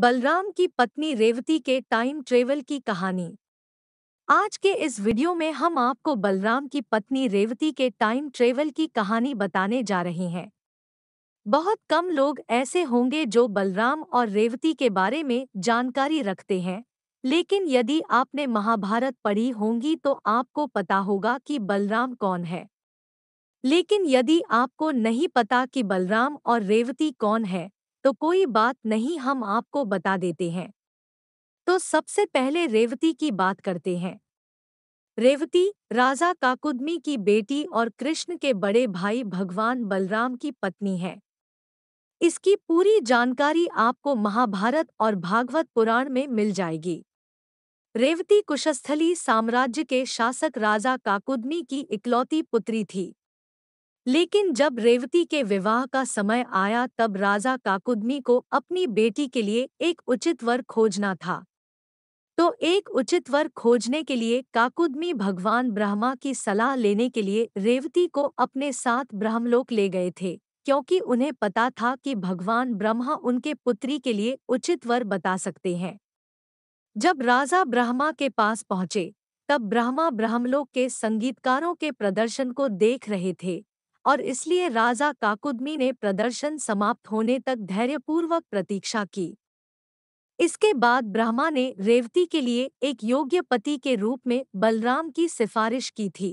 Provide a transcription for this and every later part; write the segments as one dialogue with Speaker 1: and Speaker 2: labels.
Speaker 1: बलराम की पत्नी रेवती के टाइम ट्रेवल की कहानी आज के इस वीडियो में हम आपको बलराम की पत्नी रेवती के टाइम ट्रेवल की कहानी बताने जा रहे हैं बहुत कम लोग ऐसे होंगे जो बलराम और रेवती के बारे में जानकारी रखते हैं लेकिन यदि आपने महाभारत पढ़ी होंगी तो आपको पता होगा कि बलराम कौन है लेकिन यदि आपको नहीं पता कि बलराम और रेवती कौन है तो कोई बात नहीं हम आपको बता देते हैं तो सबसे पहले रेवती की बात करते हैं रेवती राजा काकुदमी की बेटी और कृष्ण के बड़े भाई भगवान बलराम की पत्नी है इसकी पूरी जानकारी आपको महाभारत और भागवत पुराण में मिल जाएगी रेवती कुशस्थली साम्राज्य के शासक राजा काकुदमी की इकलौती पुत्री थी लेकिन जब रेवती के विवाह का समय आया तब राजा काकुदमी को अपनी बेटी के लिए एक उचित वर खोजना था तो एक उचित वर खोजने के लिए काकुदमी भगवान ब्रह्मा की सलाह लेने के लिए रेवती को अपने साथ ब्रह्मलोक ले गए थे क्योंकि उन्हें पता था कि भगवान ब्रह्मा उनके पुत्री के लिए उचित वर बता सकते हैं जब राजा ब्रह्मा के पास पहुंचे तब ब्रह्मा ब्रह्मलोक के संगीतकारों के प्रदर्शन को देख रहे थे और इसलिए राजा काकुदमी ने प्रदर्शन समाप्त होने तक धैर्यपूर्वक प्रतीक्षा की इसके बाद ब्रह्मा ने रेवती के लिए एक योग्य पति के रूप में बलराम की सिफारिश की थी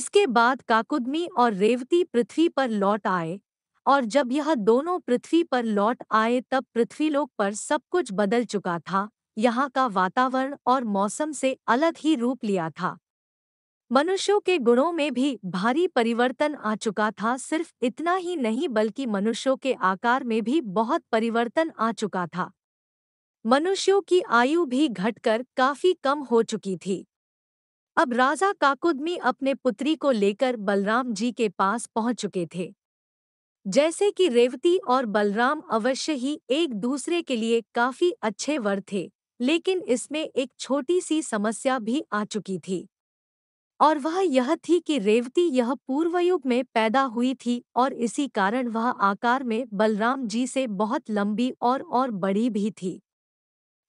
Speaker 1: इसके बाद काकुदमी और रेवती पृथ्वी पर लौट आए और जब यह दोनों पृथ्वी पर लौट आए तब पृथ्वीलोक पर सब कुछ बदल चुका था यहाँ का वातावरण और मौसम से अलग ही रूप लिया था मनुष्यों के गुणों में भी भारी परिवर्तन आ चुका था सिर्फ इतना ही नहीं बल्कि मनुष्यों के आकार में भी बहुत परिवर्तन आ चुका था मनुष्यों की आयु भी घटकर काफी कम हो चुकी थी अब राजा काकुदमी अपने पुत्री को लेकर बलराम जी के पास पहुंच चुके थे जैसे कि रेवती और बलराम अवश्य ही एक दूसरे के लिए काफी अच्छे वर थे लेकिन इसमें एक छोटी सी समस्या भी आ चुकी थी और वह यह थी कि रेवती यह पूर्वयुग में पैदा हुई थी और इसी कारण वह आकार में बलराम जी से बहुत लंबी और और बड़ी भी थी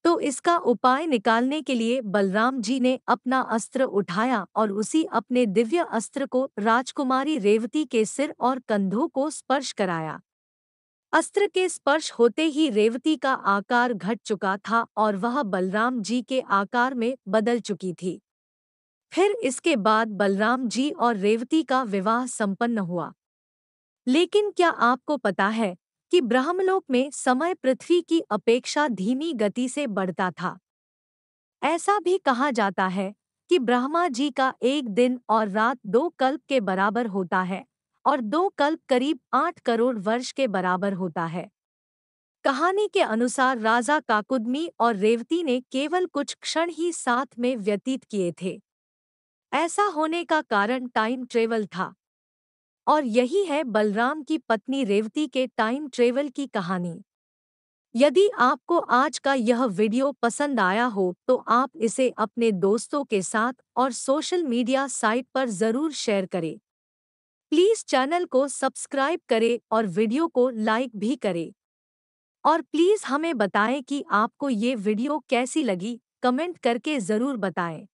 Speaker 1: तो इसका उपाय निकालने के लिए बलराम जी ने अपना अस्त्र उठाया और उसी अपने दिव्य अस्त्र को राजकुमारी रेवती के सिर और कंधों को स्पर्श कराया अस्त्र के स्पर्श होते ही रेवती का आकार घट चुका था और वह बलराम जी के आकार में बदल चुकी थी फिर इसके बाद बलराम जी और रेवती का विवाह संपन्न हुआ लेकिन क्या आपको पता है कि ब्रह्मलोक में समय पृथ्वी की अपेक्षा धीमी गति से बढ़ता था ऐसा भी कहा जाता है कि ब्रह्मा जी का एक दिन और रात दो कल्प के बराबर होता है और दो कल्प करीब आठ करोड़ वर्ष के बराबर होता है कहानी के अनुसार राजा काकुदमी और रेवती ने केवल कुछ क्षण ही साथ में व्यतीत किए थे ऐसा होने का कारण टाइम ट्रेवल था और यही है बलराम की पत्नी रेवती के टाइम ट्रेवल की कहानी यदि आपको आज का यह वीडियो पसंद आया हो तो आप इसे अपने दोस्तों के साथ और सोशल मीडिया साइट पर ज़रूर शेयर करें प्लीज़ चैनल को सब्सक्राइब करें और वीडियो को लाइक भी करें और प्लीज़ हमें बताएं कि आपको ये वीडियो कैसी लगी कमेंट करके ज़रूर बताएं